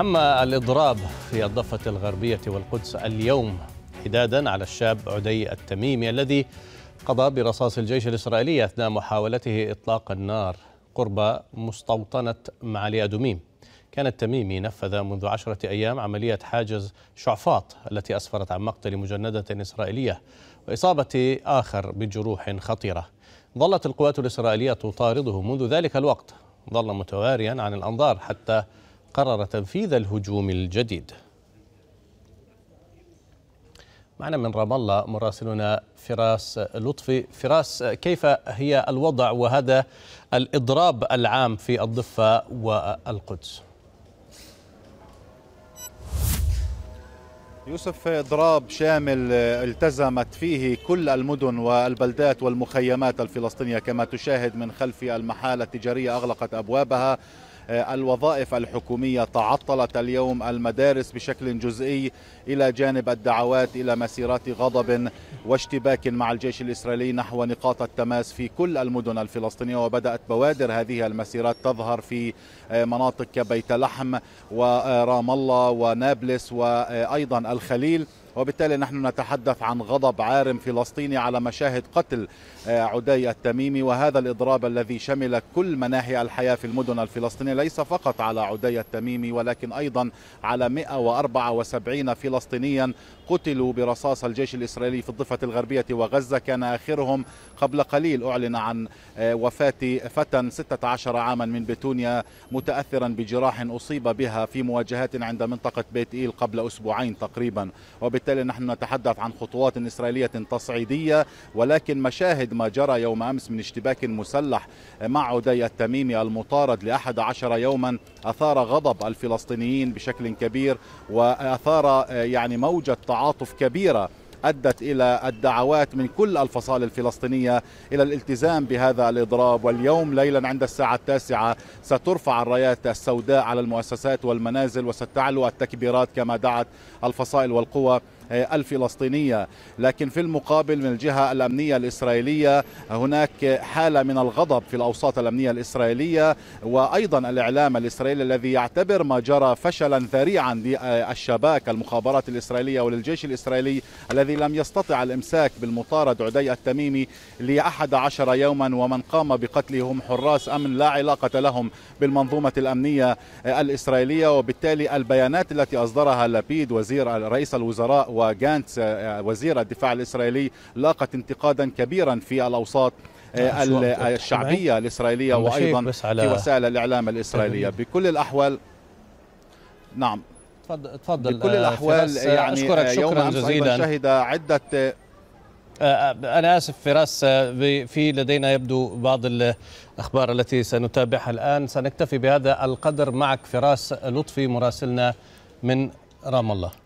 أما الإضراب في الضفة الغربية والقدس اليوم حدادا على الشاب عدي التميمي الذي قضى برصاص الجيش الإسرائيلي أثناء محاولته إطلاق النار قرب مستوطنة معالي أدوميم كان التميمي نفذ منذ عشرة أيام عملية حاجز شعفاط التي أسفرت عن مقتل مجندة إسرائيلية وإصابة آخر بجروح خطيرة ظلت القوات الإسرائيلية تطارده منذ ذلك الوقت ظل متواريا عن الأنظار حتى قرر تنفيذ الهجوم الجديد معنا من رام الله مراسلنا فراس لطفي فراس كيف هي الوضع وهذا الإضراب العام في الضفة والقدس يوسف اضراب شامل التزمت فيه كل المدن والبلدات والمخيمات الفلسطينيه كما تشاهد من خلف المحال التجاريه اغلقت ابوابها آه، الوظائف الحكومية تعطلت اليوم المدارس بشكل جزئي إلى جانب الدعوات إلى مسيرات غضب واشتباك مع الجيش الإسرائيلي نحو نقاط التماس في كل المدن الفلسطينية وبدأت بوادر هذه المسيرات تظهر في آه، مناطق كبيت لحم ورام الله ونابلس وأيضا الخليل وبالتالي نحن نتحدث عن غضب عارم فلسطيني على مشاهد قتل آه، عدي التميمي وهذا الإضراب الذي شمل كل مناحي الحياة في المدن الفلسطينية ليس فقط على عدي التميمي ولكن أيضا على 174 فلسطينيا قتلوا برصاص الجيش الإسرائيلي في الضفة الغربية وغزة كان آخرهم قبل قليل أعلن عن آه، وفاة فتى 16 عاما من بتونيا متأثرا بجراح أصيب بها في مواجهات عند منطقة بيت إيل قبل أسبوعين تقريبا وبالتالي وبالتالي نحن نتحدث عن خطوات إسرائيلية تصعيدية ولكن مشاهد ما جرى يوم أمس من اشتباك مسلح مع عدي التميمي المطارد لأحد عشر يوما أثار غضب الفلسطينيين بشكل كبير وأثار آه، يعني موجة تعاطف كبيرة ادت الى الدعوات من كل الفصائل الفلسطينيه الى الالتزام بهذا الاضراب واليوم ليلا عند الساعه التاسعه سترفع الرايات السوداء على المؤسسات والمنازل وستعلو التكبيرات كما دعت الفصائل والقوى الفلسطينية لكن في المقابل من الجهة الأمنية الإسرائيلية هناك حالة من الغضب في الأوساط الأمنية الإسرائيلية وأيضا الإعلام الإسرائيلي الذي يعتبر ما جرى فشلا ذريعا للشباك المخابرات الإسرائيلية وللجيش الإسرائيلي الذي لم يستطع الإمساك بالمطارد عدي التميمي لأحد عشر يوما ومن قام بقتله هم حراس أمن لا علاقة لهم بالمنظومة الأمنية الإسرائيلية وبالتالي البيانات التي أصدرها لابيد وزير رئيس الوزراء وجانتس آه، آه، وزير الدفاع الإسرائيلي لاقت انتقادا كبيرا في الأوساط آه، نعم، الشعبية الإسرائيلية وأيضا في وسائل الإعلام الإسرائيلية بكل الأحوال نعم تفضل تفضل بكل الاحوال يعني اشكرك شكرا جزيلا شهد عده انا اسف فراس في لدينا يبدو بعض الاخبار التي سنتابعها الان سنكتفي بهذا القدر معك فراس لطفي مراسلنا من رام الله